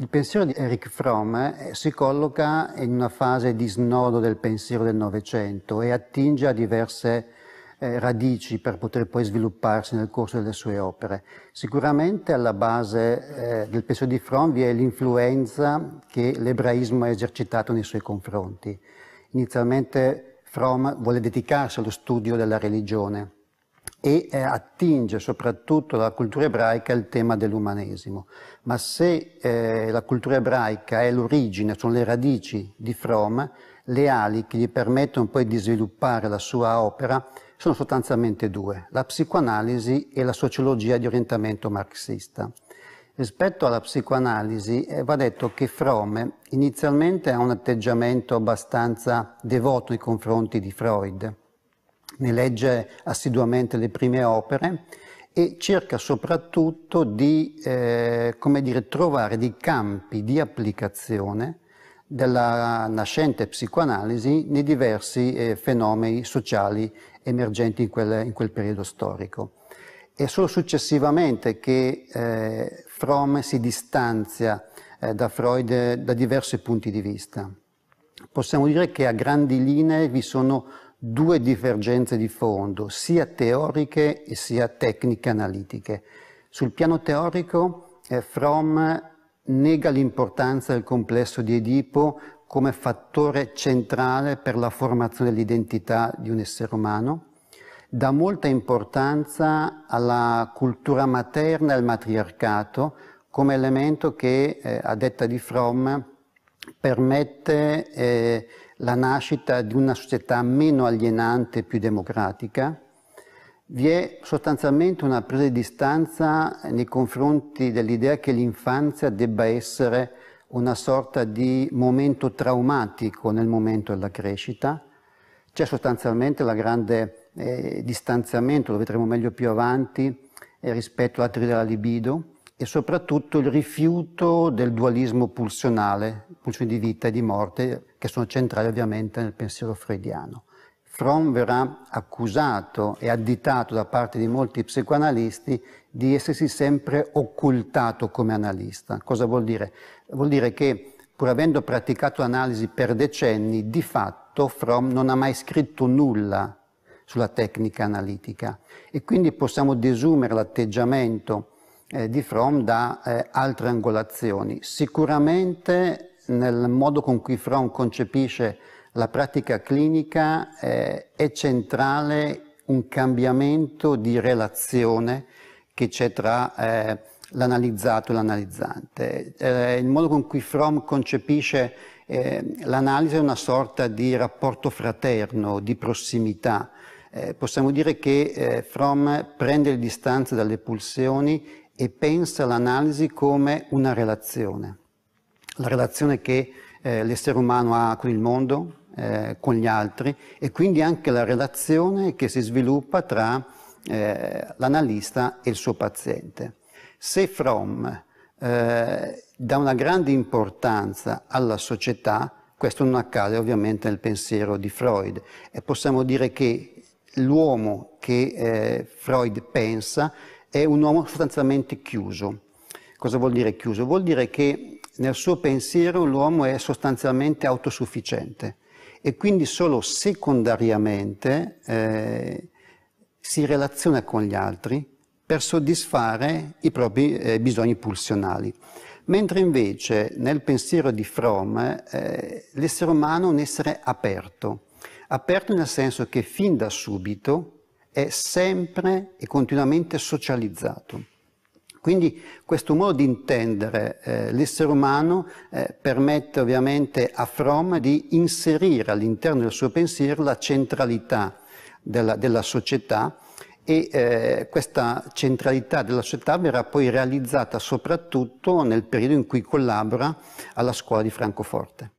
Il pensiero di Eric Fromm eh, si colloca in una fase di snodo del pensiero del Novecento e attinge a diverse eh, radici per poter poi svilupparsi nel corso delle sue opere. Sicuramente alla base eh, del pensiero di Fromm vi è l'influenza che l'ebraismo ha esercitato nei suoi confronti. Inizialmente Fromm vuole dedicarsi allo studio della religione, e eh, attinge soprattutto dalla cultura ebraica il tema dell'umanesimo. Ma se eh, la cultura ebraica è l'origine, sono le radici di Fromm, le ali che gli permettono poi di sviluppare la sua opera sono sostanzialmente due, la psicoanalisi e la sociologia di orientamento marxista. Rispetto alla psicoanalisi eh, va detto che Fromm inizialmente ha un atteggiamento abbastanza devoto nei confronti di Freud, ne legge assiduamente le prime opere e cerca soprattutto di eh, dire, trovare dei campi di applicazione della nascente psicoanalisi nei diversi eh, fenomeni sociali emergenti in quel, in quel, periodo storico. È solo successivamente che eh, Fromm si distanzia eh, da Freud da diversi punti di vista. Possiamo dire che a grandi linee vi sono due divergenze di fondo, sia teoriche sia tecniche analitiche. Sul piano teorico, eh, Fromm nega l'importanza del complesso di Edipo come fattore centrale per la formazione dell'identità di un essere umano, dà molta importanza alla cultura materna e al matriarcato come elemento che, eh, a detta di Fromm, permette eh, la nascita di una società meno alienante e più democratica. Vi è sostanzialmente una presa di distanza nei confronti dell'idea che l'infanzia debba essere una sorta di momento traumatico nel momento della crescita. C'è sostanzialmente la grande eh, distanziamento, lo vedremo meglio più avanti, eh, rispetto alla teoria della libido, e soprattutto il rifiuto del dualismo pulsionale, pulsioni di vita e di morte, che sono centrali ovviamente nel pensiero freudiano. Fromm verrà accusato e additato da parte di molti psicoanalisti di essersi sempre occultato come analista. Cosa vuol dire? Vuol dire che pur avendo praticato analisi per decenni, di fatto Fromm non ha mai scritto nulla sulla tecnica analitica e quindi possiamo desumere l'atteggiamento eh, di Fromm da eh, altre angolazioni. Sicuramente nel modo con cui Fromm concepisce la pratica clinica eh, è centrale un cambiamento di relazione che c'è tra eh, l'analizzato e l'analizzante. Eh, il modo con cui Fromm concepisce eh, l'analisi è una sorta di rapporto fraterno, di prossimità. Eh, possiamo dire che eh, Fromm prende le distanze dalle pulsioni e pensa l'analisi come una relazione, la relazione che eh, l'essere umano ha con il mondo, eh, con gli altri e quindi anche la relazione che si sviluppa tra eh, l'analista e il suo paziente. Se Fromm eh, dà una grande importanza alla società, questo non accade ovviamente nel pensiero di Freud e possiamo dire che l'uomo che eh, Freud pensa è un uomo sostanzialmente chiuso. Cosa vuol dire chiuso? Vuol dire che nel suo pensiero l'uomo è sostanzialmente autosufficiente e quindi solo secondariamente eh, si relaziona con gli altri per soddisfare i propri eh, bisogni pulsionali. Mentre invece nel pensiero di Fromm eh, l'essere umano è un essere aperto, aperto nel senso che fin da subito è sempre e continuamente socializzato. Quindi questo modo di intendere eh, l'essere umano eh, permette ovviamente a Fromm di inserire all'interno del suo pensiero la centralità della, della società e eh, questa centralità della società verrà poi realizzata soprattutto nel periodo in cui collabora alla scuola di Francoforte.